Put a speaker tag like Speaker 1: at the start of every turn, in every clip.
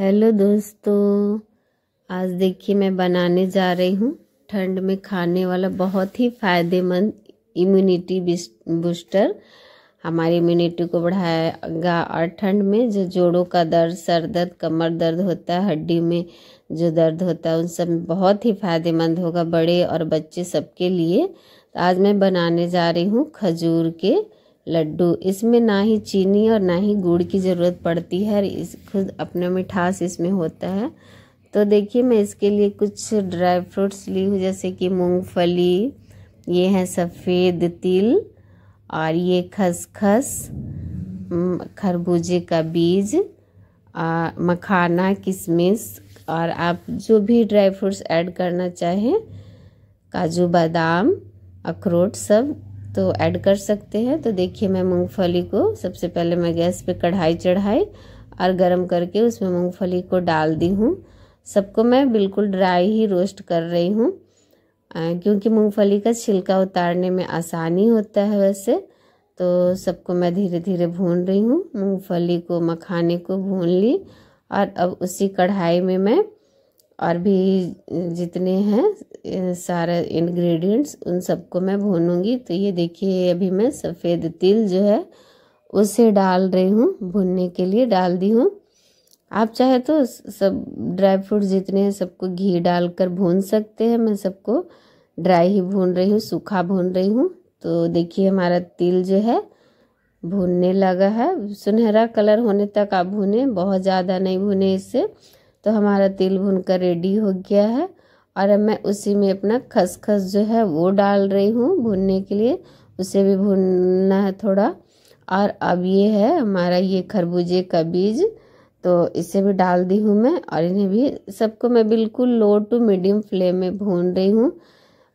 Speaker 1: hello दोस्तों आज देखिए मैं बनाने जा रही हूँ ठंड में खाने वाला बहुत ही फ़ायदेमंद इम्यूनिटी बूस्टर हमारी इम्यूनिटी को बढ़ाएगा और ठंड में जो जोड़ों का दर्द सर दर्द कमर दर्द होता है हड्डी में जो दर्द होता है उन सब में बहुत ही फ़ायदेमंद होगा बड़े और बच्चे सबके लिए तो आज मैं बनाने जा रही हूँ खजूर के लड्डू इसमें ना ही चीनी और ना ही गुड़ की ज़रूरत पड़ती है और इस खुद अपना मिठास इसमें होता है तो देखिए मैं इसके लिए कुछ ड्राई फ्रूट्स ली हूँ जैसे कि मूंगफली ये है सफ़ेद तिल और ये खसखस खरबूजे का बीज मखाना किशमिश और आप जो भी ड्राई फ्रूट्स ऐड करना चाहें काजू बादाम अखरोट सब तो ऐड कर सकते हैं तो देखिए मैं मूंगफली को सबसे पहले मैं गैस पे कढ़ाई चढ़ाई और गरम करके उसमें मूंगफली को डाल दी हूँ सबको मैं बिल्कुल ड्राई ही रोस्ट कर रही हूँ क्योंकि मूंगफली का छिलका उतारने में आसानी होता है वैसे तो सबको मैं धीरे धीरे भून रही हूँ मूँगफली को मखाने को भून ली और अब उसी कढ़ाई में मैं और भी जितने हैं सारे इंग्रेडिएंट्स उन सबको मैं भूनूंगी तो ये देखिए अभी मैं सफ़ेद तिल जो है उसे डाल रही हूँ भूनने के लिए डाल दी हूँ आप चाहे तो सब ड्राई फ्रूट जितने हैं सबको घी डालकर भून सकते हैं मैं सबको ड्राई ही भून रही हूँ सूखा भून रही हूँ तो देखिए हमारा तिल जो है भूनने लगा है सुनहरा कलर होने तक आप भूने बहुत ज़्यादा नहीं भूने इससे तो हमारा तिल भुन कर रेडी हो गया है और अब मैं उसी में अपना खसखस जो है वो डाल रही हूँ भुनने के लिए उसे भी भुनना है थोड़ा और अब ये है हमारा ये खरबूजे का बीज तो इसे भी डाल दी हूँ मैं और इन्हें भी सबको मैं बिल्कुल लो टू मीडियम फ्लेम में भून रही हूँ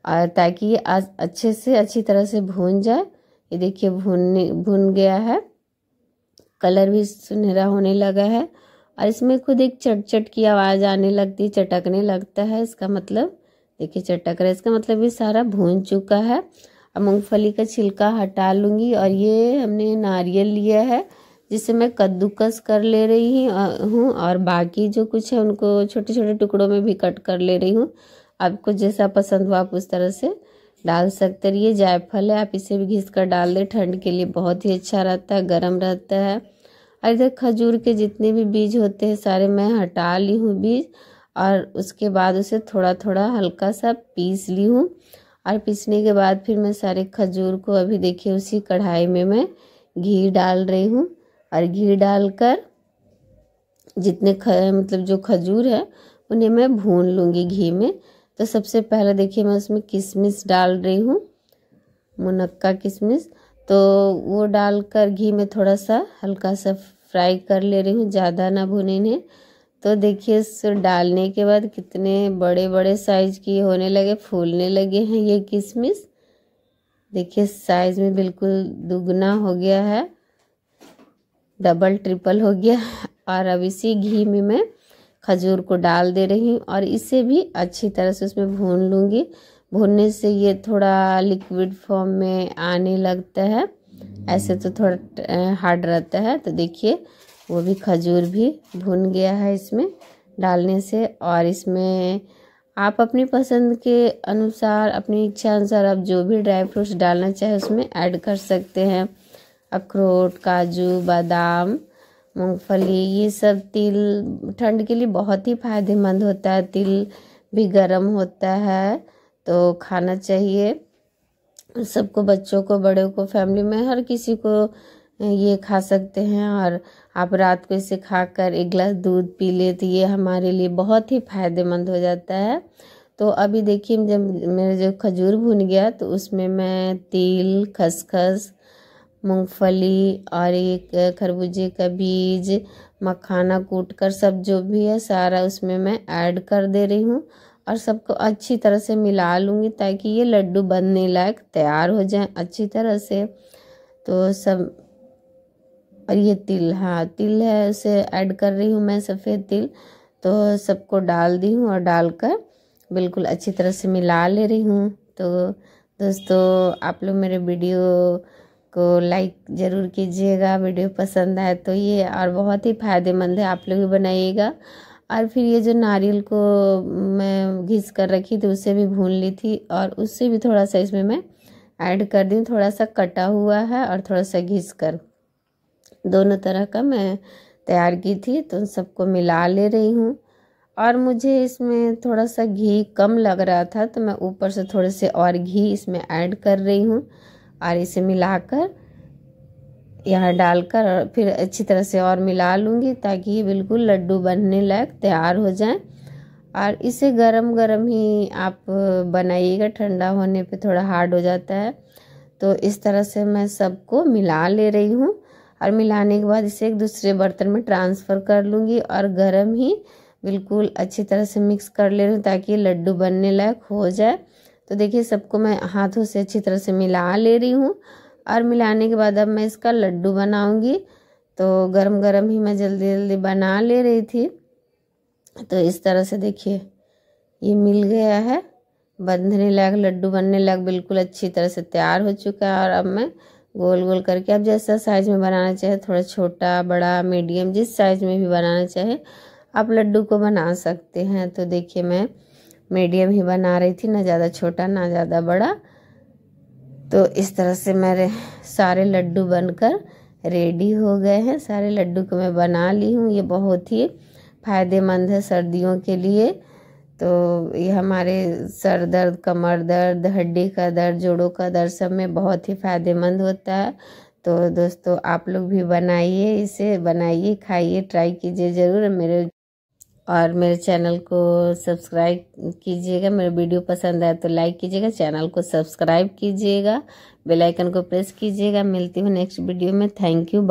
Speaker 1: और ताकि ये आज अच्छे से अच्छी तरह से भून जाए ये देखिए भूनने भून गया है कलर भी सुनहरा होने लगा है और इसमें खुद एक चट चट की आवाज़ आने लगती चटकने लगता है इसका मतलब देखिए चटक रहा है इसका मतलब ये सारा भून चुका है अब मूँगफली का छिलका हटा लूँगी और ये हमने नारियल लिया है जिसे मैं कद्दूकस कर ले रही हूँ और बाकी जो कुछ है उनको छोटे छोटे टुकड़ों में भी कट कर ले रही हूँ आपको जैसा पसंद हो आप उस तरह से डाल सकते रहिए जायफल है आप इसे भी घिस कर डाल दें ठंड के लिए बहुत ही अच्छा रहता है गर्म रहता है और इधर खजूर के जितने भी बीज होते हैं सारे मैं हटा ली हूँ बीज और उसके बाद उसे थोड़ा थोड़ा हल्का सा पीस ली हूँ और पीसने के बाद फिर मैं सारे खजूर को अभी देखिए उसी कढ़ाई में मैं घी डाल रही हूँ और घी डालकर जितने ख मतलब जो खजूर है उन्हें मैं भून लूँगी घी में तो सबसे पहले देखिए मैं उसमें किशमिश डाल रही हूँ मुनक्का किशमिश तो वो डालकर घी में थोड़ा सा हल्का सा फ्राई कर ले रही हूँ ज़्यादा ना भुने इन्हें तो देखिए इस डालने के बाद कितने बड़े बड़े साइज़ की होने लगे फूलने लगे हैं ये किशमिश देखिए साइज़ में बिल्कुल दुगना हो गया है डबल ट्रिपल हो गया और अब इसी घी में मैं खजूर को डाल दे रही हूँ और इसे भी अच्छी तरह से उसमें भून लूँगी भूनने से ये थोड़ा लिक्विड फॉर्म में आने लगता है ऐसे तो थोड़ा हार्ड रहता है तो देखिए वो भी खजूर भी भुन गया है इसमें डालने से और इसमें आप अपनी पसंद के अनुसार अपनी इच्छा अनुसार आप जो भी ड्राई फ्रूट्स डालना चाहे उसमें ऐड कर सकते हैं अखरोट काजू बादाम मूंगफली ये सब तिल ठंड के लिए बहुत ही फायदेमंद होता है तिल भी गर्म होता है तो खाना चाहिए सबको बच्चों को बड़ों को फैमिली में हर किसी को ये खा सकते हैं और आप रात को इसे खाकर एक गिलास दूध पी ले तो ये हमारे लिए बहुत ही फ़ायदेमंद हो जाता है तो अभी देखिए जब मेरा जो खजूर भुन गया तो उसमें मैं तिल खसखस मूंगफली और एक खरबूजे का बीज मखाना कूट कर सब जो भी है सारा उसमें मैं ऐड कर दे रही हूँ और सबको अच्छी तरह से मिला लूँगी ताकि ये लड्डू बनने लायक तैयार हो जाए अच्छी तरह से तो सब और ये तिल हाँ तिल है उसे ऐड कर रही हूँ मैं सफ़ेद तिल तो सबको डाल दी हूँ और डालकर बिल्कुल अच्छी तरह से मिला ले रही हूँ तो दोस्तों आप लोग मेरे वीडियो को लाइक ज़रूर कीजिएगा वीडियो पसंद आए तो ये और बहुत ही फ़ायदेमंद है आप लोग भी बनाइएगा और फिर ये जो नारियल को मैं घिस कर रखी थी उसे भी भून ली थी और उससे भी थोड़ा सा इसमें मैं ऐड कर दी थोड़ा सा कटा हुआ है और थोड़ा सा घिस कर दोनों तरह का मैं तैयार की थी तो उन सबको मिला ले रही हूँ और मुझे इसमें थोड़ा सा घी कम लग रहा था तो मैं ऊपर से थोड़े से और घी इसमें ऐड कर रही हूँ और इसे मिलाकर यहाँ डालकर फिर अच्छी तरह से और मिला लूँगी ताकि ये बिल्कुल लड्डू बनने लायक तैयार हो जाए और इसे गरम गरम ही आप बनाइएगा ठंडा होने पे थोड़ा हार्ड हो जाता है तो इस तरह से मैं सबको मिला ले रही हूँ और मिलाने के बाद इसे एक दूसरे बर्तन में ट्रांसफ़र कर लूँगी और गरम ही बिल्कुल अच्छी तरह से मिक्स कर ले रही हूँ ताकि लड्डू बनने लायक हो जाए तो देखिए सबको मैं हाथों से अच्छी तरह से मिला ले रही हूँ और मिलाने के बाद अब मैं इसका लड्डू बनाऊंगी तो गरम गरम ही मैं जल्दी जल्दी बना ले रही थी तो इस तरह से देखिए ये मिल गया है बंधने लायक लड्डू बनने लायक बिल्कुल अच्छी तरह से तैयार हो चुका है और अब मैं गोल गोल करके अब जैसा साइज में बनाना चाहे थोड़ा छोटा बड़ा मीडियम जिस साइज में भी बनाना चाहे आप लड्डू को बना सकते हैं तो देखिए मैं मीडियम ही बना रही थी ना ज़्यादा छोटा ना ज़्यादा बड़ा तो इस तरह से मेरे सारे लड्डू बनकर रेडी हो गए हैं सारे लड्डू को मैं बना ली हूँ ये बहुत ही फ़ायदेमंद है सर्दियों के लिए तो ये हमारे सर दर्द कमर दर्द हड्डी का दर्द जोड़ों का दर्द सब में बहुत ही फ़ायदेमंद होता है तो दोस्तों आप लोग भी बनाइए इसे बनाइए खाइए ट्राई कीजिए ज़रूर मेरे और मेरे चैनल को सब्सक्राइब कीजिएगा मेरा वीडियो पसंद आए तो लाइक कीजिएगा चैनल को सब्सक्राइब कीजिएगा बेल आइकन को प्रेस कीजिएगा मिलती हूँ नेक्स्ट वीडियो में थैंक यू